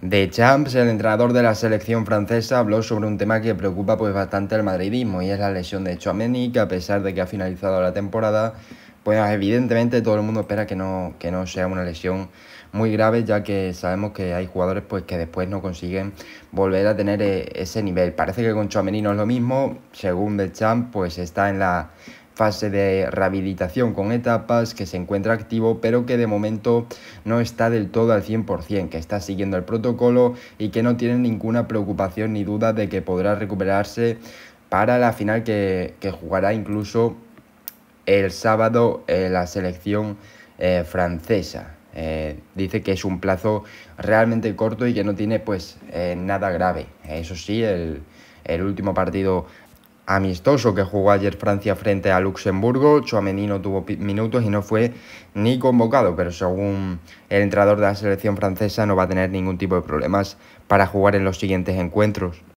De Champs, el entrenador de la selección francesa, habló sobre un tema que preocupa pues bastante al madridismo y es la lesión de Chouameni, que a pesar de que ha finalizado la temporada, pues evidentemente todo el mundo espera que no, que no sea una lesión muy grave, ya que sabemos que hay jugadores pues que después no consiguen volver a tener eh, ese nivel. Parece que con Chouameni no es lo mismo, según De Champs, pues está en la fase de rehabilitación con etapas, que se encuentra activo pero que de momento no está del todo al 100%, que está siguiendo el protocolo y que no tiene ninguna preocupación ni duda de que podrá recuperarse para la final que, jugará incluso el sábado eh, la selección eh, francesa. Eh, dice que es un plazo realmente corto y que no tiene pues nada grave. Eso sí, el último partido amistoso que jugó ayer Francia frente a Luxemburgo. choamenino no tuvo minutos y no fue ni convocado, pero según el entrenador de la selección francesa no va a tener ningún tipo de problemas para jugar en los siguientes encuentros.